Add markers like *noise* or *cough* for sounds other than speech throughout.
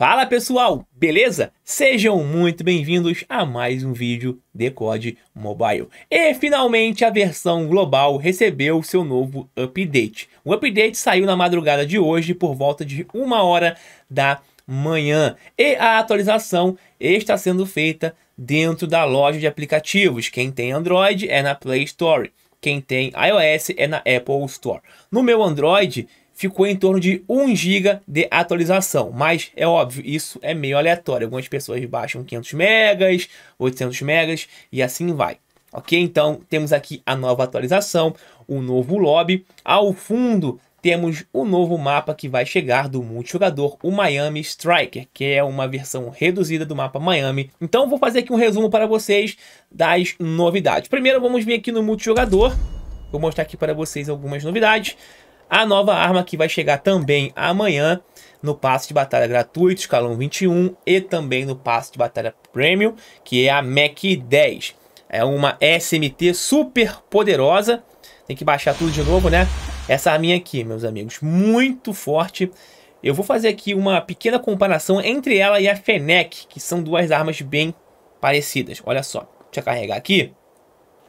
Fala pessoal, beleza? Sejam muito bem-vindos a mais um vídeo de Code Mobile. E finalmente a versão global recebeu seu novo update. O update saiu na madrugada de hoje por volta de uma hora da manhã e a atualização está sendo feita dentro da loja de aplicativos. Quem tem Android é na Play Store quem tem iOS é na Apple Store. No meu Android, ficou em torno de 1 GB de atualização. Mas é óbvio, isso é meio aleatório. Algumas pessoas baixam 500 megas, 800 megas e assim vai. Ok, então temos aqui a nova atualização, o novo lobby. Ao fundo temos o novo mapa que vai chegar do multijogador, o Miami Striker, que é uma versão reduzida do mapa Miami. Então vou fazer aqui um resumo para vocês das novidades. Primeiro vamos vir aqui no multijogador, vou mostrar aqui para vocês algumas novidades. A nova arma que vai chegar também amanhã no passe de batalha gratuito, escalão 21 e também no passe de batalha premium, que é a Mac 10. É uma SMT super poderosa. Tem que baixar tudo de novo, né? Essa arminha aqui, meus amigos, muito forte. Eu vou fazer aqui uma pequena comparação entre ela e a Fenec, que são duas armas bem parecidas. Olha só, deixa eu carregar aqui.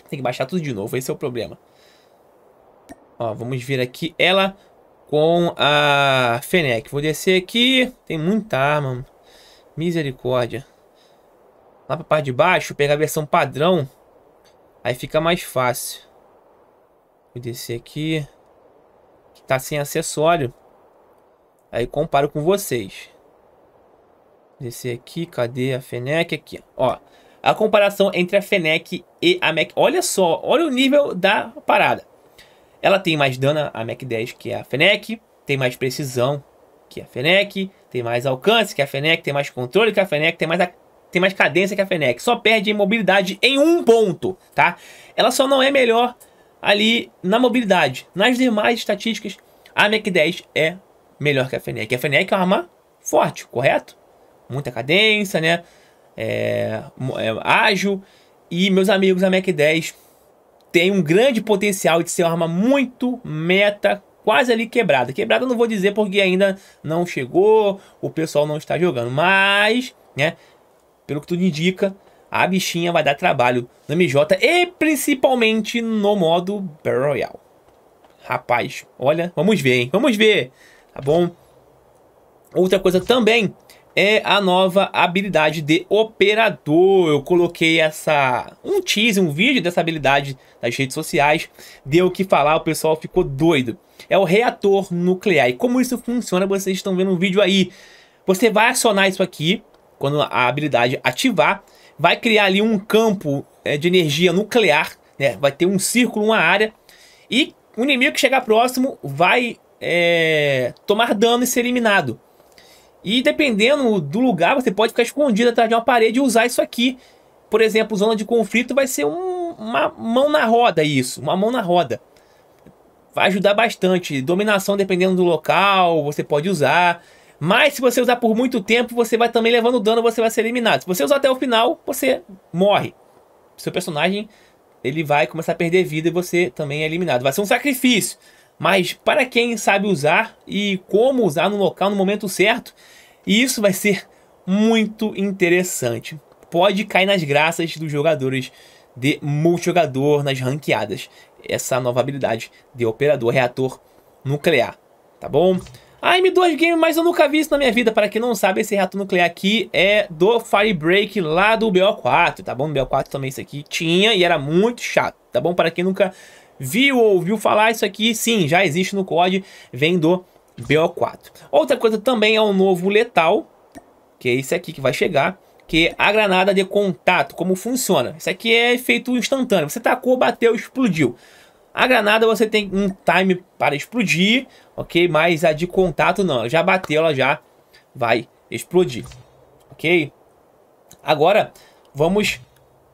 Tem que baixar tudo de novo, esse é o problema. Ó, vamos vir aqui ela com a Fenec. Vou descer aqui. Tem muita arma. Misericórdia. Lá pra parte de baixo, pegar a versão padrão. Aí fica mais fácil. Vou descer aqui. Que tá sem acessório. Aí comparo com vocês. Descer aqui. Cadê a Fenec Aqui, ó. A comparação entre a Fenec e a Mac. Olha só. Olha o nível da parada. Ela tem mais dano, a Mac 10, que é a Fennec. Tem mais precisão, que é a Fennec. Tem mais alcance, que é a Fennec. Tem mais controle, que é a Fennec. Tem mais, a... tem mais cadência, que é a Fennec. Só perde em mobilidade em um ponto, tá? Ela só não é melhor ali na mobilidade. Nas demais estatísticas, a Mac 10 é melhor que a Fennec. A Fennec é uma arma forte, correto? Muita cadência, né? É, é ágil. E meus amigos, a Mac 10 tem um grande potencial de ser uma arma muito meta, quase ali quebrada. Quebrada não vou dizer porque ainda não chegou, o pessoal não está jogando, mas, né, pelo que tudo indica, a bichinha vai dar trabalho no MJ e principalmente no modo Battle Royale. Rapaz, olha, vamos ver, hein? Vamos ver, tá bom? Outra coisa também é a nova habilidade de operador. Eu coloquei essa um teaser, um vídeo dessa habilidade nas redes sociais, deu o que falar, o pessoal ficou doido. É o reator nuclear. E como isso funciona, vocês estão vendo um vídeo aí. Você vai acionar isso aqui quando a habilidade ativar, vai criar ali um campo é, de energia nuclear, né? Vai ter um círculo, uma área e o inimigo que chegar próximo vai é, tomar dano e ser eliminado. E dependendo do lugar, você pode ficar escondido atrás de uma parede e usar isso aqui. Por exemplo, zona de conflito vai ser um, uma mão na roda isso, uma mão na roda. Vai ajudar bastante. Dominação dependendo do local, você pode usar. Mas se você usar por muito tempo, você vai também levando dano, você vai ser eliminado. Se você usar até o final, você morre. Seu personagem ele vai começar a perder vida e você também é eliminado. Vai ser um sacrifício mas para quem sabe usar e como usar no local no momento certo, e isso vai ser muito interessante. Pode cair nas graças dos jogadores de multijogador nas ranqueadas, essa nova habilidade de operador reator nuclear, tá bom? Ah, M2 Game, mas eu nunca vi isso na minha vida. Para quem não sabe, esse reator nuclear aqui é do Firebreak lá do BO4, tá bom? No BO4 também isso aqui tinha e era muito chato, tá bom? Para quem nunca viu ou ouviu falar isso aqui, sim, já existe no COD, vem do BO4. Outra coisa também é um novo letal, que é esse aqui que vai chegar, que é a granada de contato, como funciona. Isso aqui é feito instantâneo, você tacou, bateu, explodiu. A granada você tem um time para explodir, ok? Mas a de contato não, ela já bateu, ela já vai explodir, ok? Agora vamos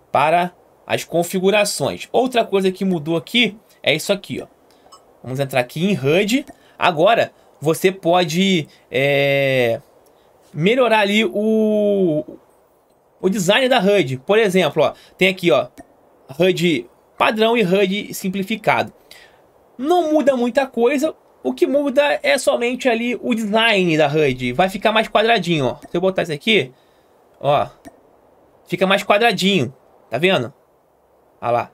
para as configurações. Outra coisa que mudou aqui é isso aqui, ó. Vamos entrar aqui em HUD. Agora você pode é, melhorar ali o, o design da HUD. Por exemplo, ó, tem aqui ó, HUD padrão e HUD simplificado. Não muda muita coisa. O que muda é somente ali o design da HUD. Vai ficar mais quadradinho, ó. Se eu botar isso aqui, ó, fica mais quadradinho. Tá vendo? Olha ah, lá.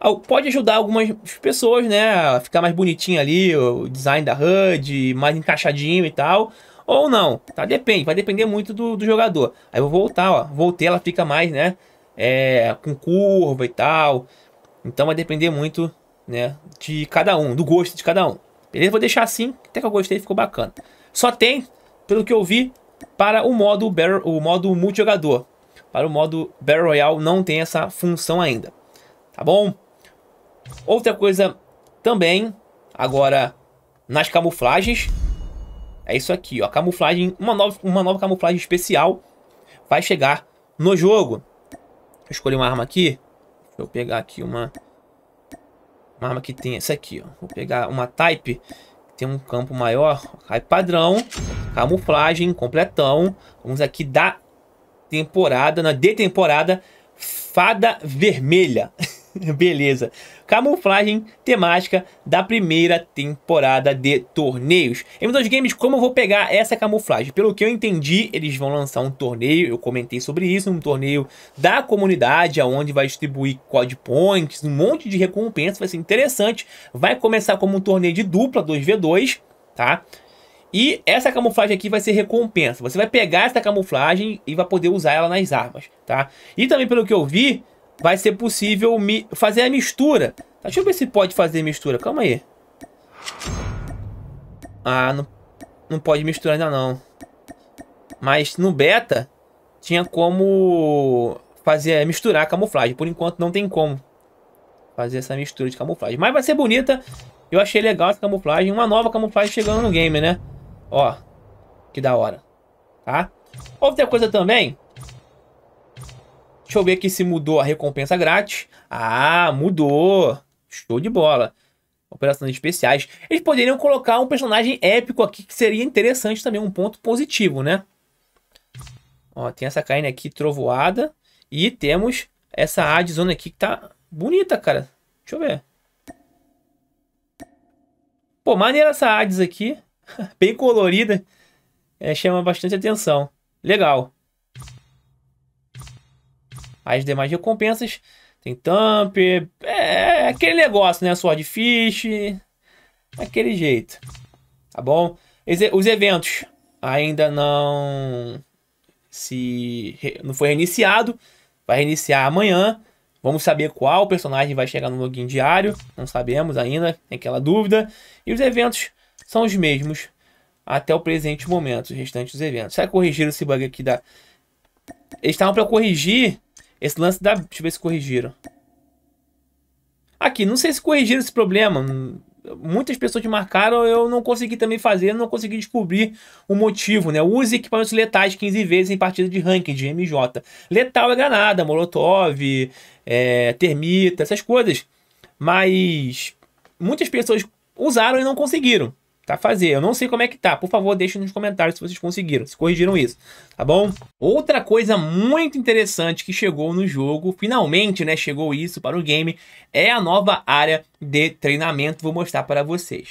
Ah, pode ajudar algumas pessoas, né? A ficar mais bonitinho ali, o design da HUD, mais encaixadinho e tal. Ou não, tá? Depende, vai depender muito do, do jogador. Aí eu vou voltar, ó. Voltei, ela fica mais, né? É, com curva e tal. Então vai depender muito, né? De cada um, do gosto de cada um. Beleza? Vou deixar assim, até que eu gostei, ficou bacana. Só tem, pelo que eu vi, para o modo, o modo multijogador para o modo Battle Royale não tem essa função ainda, tá bom? Outra coisa também, agora nas camuflagens, é isso aqui, ó, camuflagem, uma nova, uma nova camuflagem especial vai chegar no jogo. Eu escolhi uma arma aqui, deixa eu pegar aqui uma, uma arma que tem essa aqui, ó, vou pegar uma Type, tem um campo maior, cai padrão, camuflagem, completão, vamos aqui dar temporada, na detemporada, Fada Vermelha. *laughs* Beleza. Camuflagem temática da primeira temporada de torneios. Em dos Games, como eu vou pegar essa camuflagem? Pelo que eu entendi, eles vão lançar um torneio, eu comentei sobre isso, um torneio da comunidade, onde vai distribuir code points, um monte de recompensa, vai ser interessante. Vai começar como um torneio de dupla, 2v2, tá? E essa camuflagem aqui vai ser recompensa. Você vai pegar essa camuflagem e vai poder usar ela nas armas, tá? E também, pelo que eu vi, vai ser possível me fazer a mistura. Tá? Deixa eu ver se pode fazer mistura. Calma aí. Ah, não, não pode misturar ainda não. Mas no beta, tinha como fazer misturar a camuflagem. Por enquanto, não tem como fazer essa mistura de camuflagem. Mas vai ser bonita. Eu achei legal essa camuflagem. Uma nova camuflagem chegando no game, né? Ó, que da hora, tá? Outra coisa também... Deixa eu ver aqui se mudou a recompensa grátis. Ah, mudou. Show de bola. Operações especiais. Eles poderiam colocar um personagem épico aqui, que seria interessante também, um ponto positivo, né? Ó, tem essa carne aqui trovoada. E temos essa ad zona aqui que tá bonita, cara. Deixa eu ver. Pô, maneira essa Hades aqui. *laughs* bem colorida, é, chama bastante atenção. Legal. As demais recompensas tem Thump, é, é aquele negócio, né? Swordfish, aquele jeito, tá bom? Os eventos ainda não se não foi reiniciado, vai reiniciar amanhã. Vamos saber qual personagem vai chegar no login diário, não sabemos ainda, tem aquela dúvida. E os eventos são os mesmos até o presente momento, os restantes dos eventos. Será que corrigiram esse bug aqui da... Eles estavam para corrigir esse lance da... Deixa eu ver se corrigiram. Aqui, não sei se corrigiram esse problema. Muitas pessoas marcaram, eu não consegui também fazer, não consegui descobrir o motivo, né? Use equipamentos letais 15 vezes em partida de ranking, de MJ. Letal é granada, molotov, é, termita, essas coisas. Mas muitas pessoas usaram e não conseguiram tá? Fazer. Eu não sei como é que tá. Por favor, deixa nos comentários se vocês conseguiram, se corrigiram isso, tá bom? Outra coisa muito interessante que chegou no jogo, finalmente, né, chegou isso para o game, é a nova área de treinamento. Vou mostrar para vocês.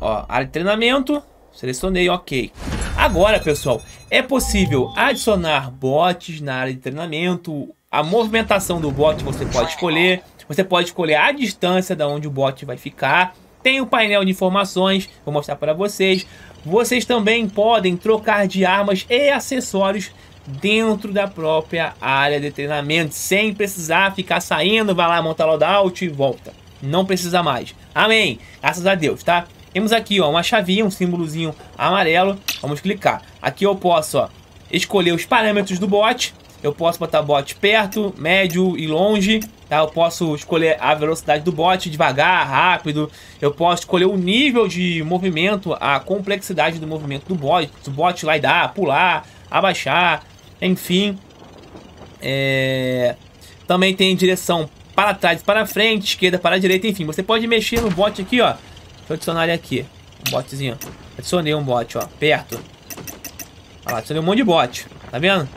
Ó, área de treinamento, selecionei, ok. Agora, pessoal, é possível adicionar bots na área de treinamento, a movimentação do bot você pode escolher, você pode escolher a distância da onde o bot vai ficar, tem o painel de informações, vou mostrar para vocês. Vocês também podem trocar de armas e acessórios dentro da própria área de treinamento, sem precisar ficar saindo, vai lá, montar loadout e volta. Não precisa mais. Amém. Graças a Deus, tá? Temos aqui, ó, uma chavinha, um símbolozinho amarelo. Vamos clicar. Aqui eu posso, ó, escolher os parâmetros do bot. Eu posso botar bot perto, médio e longe, tá? Eu posso escolher a velocidade do bot, devagar, rápido. Eu posso escolher o nível de movimento, a complexidade do movimento do bot, do bot lá e dar, pular, abaixar, enfim. É... Também tem direção para trás, para frente, esquerda, para direita, enfim. Você pode mexer no bot aqui, ó. Deixa eu adicionar ele aqui. Um botzinho. Adicionei um bot, ó, perto. Olha lá, adicionei um monte de bot, tá vendo?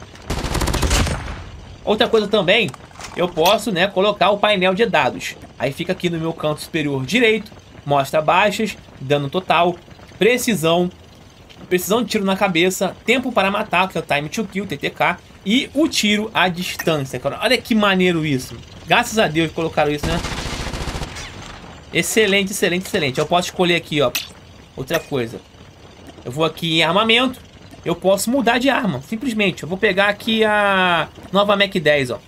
Outra coisa também, eu posso né, colocar o painel de dados. Aí fica aqui no meu canto superior direito, mostra baixas, dano total, precisão, precisão de tiro na cabeça, tempo para matar, que é o time to kill, TTK, e o tiro à distância. Olha que maneiro isso. Graças a Deus colocaram isso, né? Excelente, excelente, excelente. Eu posso escolher aqui, ó. Outra coisa. Eu vou aqui em armamento eu posso mudar de arma, simplesmente. Eu vou pegar aqui a nova Mac 10, ó.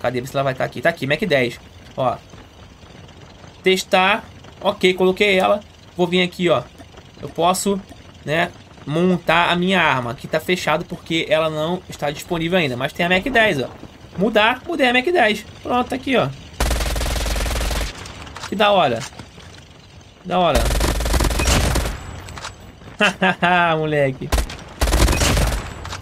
Cadê? Se ela vai estar tá aqui. Tá aqui, Mac 10. Ó. Testar. Ok, coloquei ela. Vou vir aqui, ó. Eu posso, né, montar a minha arma. Aqui tá fechado porque ela não está disponível ainda. Mas tem a Mac 10, ó. Mudar, mudei a Mac 10. Pronto, tá aqui, ó. Que da hora. Da hora. *laughs* Hahaha, moleque.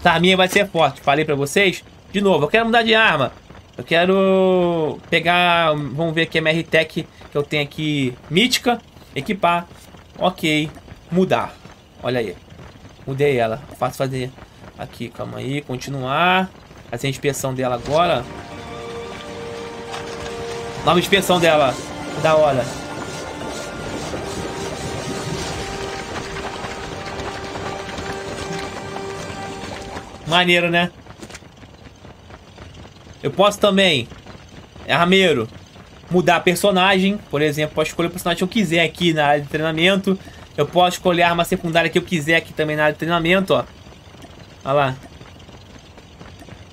Tá, a minha vai ser forte, falei pra vocês. De novo, eu quero mudar de arma. Eu quero pegar, vamos ver aqui a MR Tech que eu tenho aqui, mítica, equipar, ok, mudar. Olha aí, mudei ela, faço fazer aqui, calma aí, continuar, fazer a inspeção dela agora. Nova inspeção dela, da hora. Maneiro, né? Eu posso também, é Rameiro, mudar a personagem. Por exemplo, posso escolher o personagem que eu quiser aqui na área de treinamento. Eu posso escolher a arma secundária que eu quiser aqui também na área de treinamento, ó. Olha lá.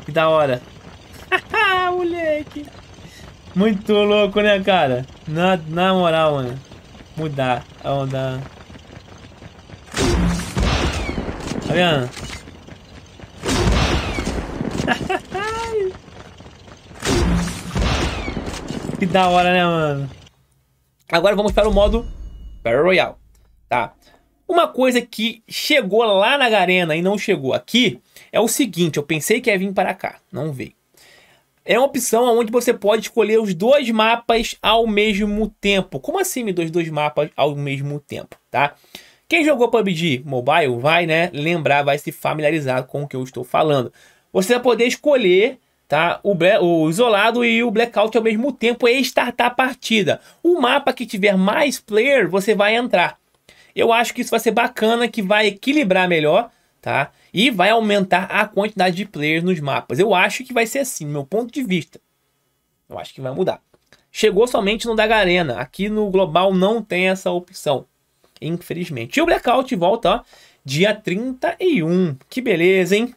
Que da hora. *laughs* moleque. Muito louco, né, cara? Na, na moral, mano. Mudar a onda. Tá vendo? Que da hora, né, mano? Agora vamos para o modo Battle Royale, tá? Uma coisa que chegou lá na Garena e não chegou aqui é o seguinte, eu pensei que ia vir para cá, não veio. É uma opção onde você pode escolher os dois mapas ao mesmo tempo. Como assim, me dois, dois mapas ao mesmo tempo, tá? Quem jogou PUBG Mobile vai, né, lembrar, vai se familiarizar com o que eu estou falando. Você vai poder escolher tá? O, o, isolado e o blackout ao mesmo tempo e é startar a partida. O mapa que tiver mais player, você vai entrar. Eu acho que isso vai ser bacana, que vai equilibrar melhor, tá? E vai aumentar a quantidade de players nos mapas. Eu acho que vai ser assim, meu ponto de vista. Eu acho que vai mudar. Chegou somente no da Garena. Aqui no Global não tem essa opção. Infelizmente. E o Blackout volta, ó, dia 31. Que beleza, hein?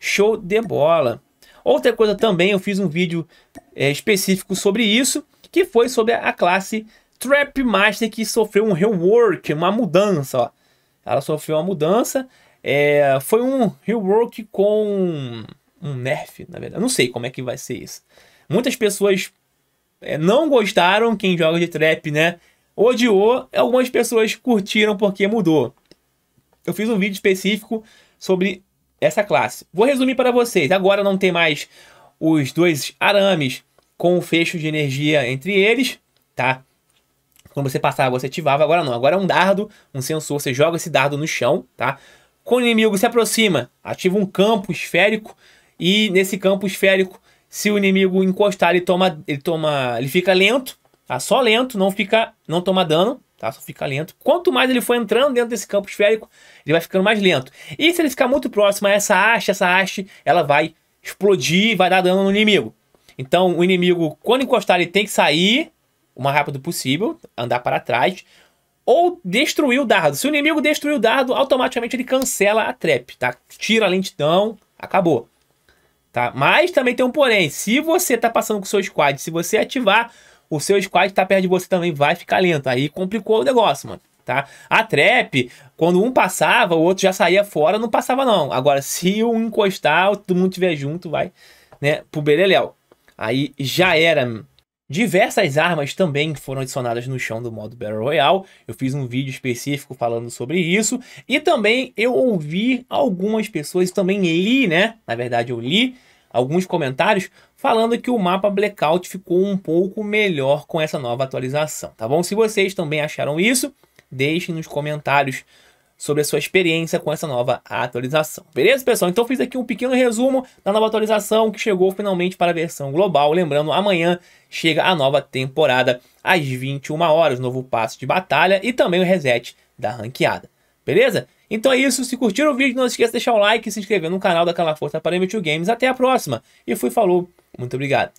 Show de bola. Outra coisa também, eu fiz um vídeo é, específico sobre isso, que foi sobre a classe Trap Master que sofreu um rework, uma mudança. Ó. Ela sofreu uma mudança. É, foi um rework com um nerf, na verdade. Eu não sei como é que vai ser isso. Muitas pessoas é, não gostaram, quem joga de trap, né? Odiou, algumas pessoas curtiram porque mudou. Eu fiz um vídeo específico sobre essa classe. Vou resumir para vocês. Agora não tem mais os dois arames com o fecho de energia entre eles, tá? Quando você passava, você ativava. Agora não. Agora é um dardo, um sensor. Você joga esse dardo no chão, tá? Quando o inimigo se aproxima, ativa um campo esférico. E nesse campo esférico, se o inimigo encostar, ele toma, ele toma, ele fica lento, tá? Só lento, não fica, não toma dano, tá? Só fica lento. Quanto mais ele for entrando dentro desse campo esférico, ele vai ficando mais lento. E se ele ficar muito próximo a essa haste, essa haste, ela vai explodir, vai dar dano no inimigo. Então, o inimigo, quando encostar, ele tem que sair o mais rápido possível, andar para trás, ou destruir o dardo. Se o inimigo destruir o dardo, automaticamente ele cancela a trap, tá? Tira a lentidão, acabou. Tá? Mas também tem um porém, se você está passando com o seu squad, se você ativar o seu squad tá perto de você também vai ficar lento. Aí complicou o negócio, mano. Tá? A trap, quando um passava, o outro já saía fora, não passava não. Agora, se um encostar, todo mundo tiver junto, vai, né, pro beleléu. Aí já era. Diversas armas também foram adicionadas no chão do modo Battle Royale. Eu fiz um vídeo específico falando sobre isso. E também eu ouvi algumas pessoas, também li, né? Na verdade, eu li alguns comentários falando que o mapa Blackout ficou um pouco melhor com essa nova atualização, tá bom? Se vocês também acharam isso, deixem nos comentários sobre a sua experiência com essa nova atualização. Beleza, pessoal? Então fiz aqui um pequeno resumo da nova atualização que chegou finalmente para a versão global. Lembrando, amanhã chega a nova temporada às 21 horas, novo passo de batalha e também o reset da ranqueada. Beleza? Então é isso, se curtiram o vídeo, não esqueça de deixar o like e se inscrever no canal da força para M2 Games. Até a próxima. E fui, falou, muito obrigado.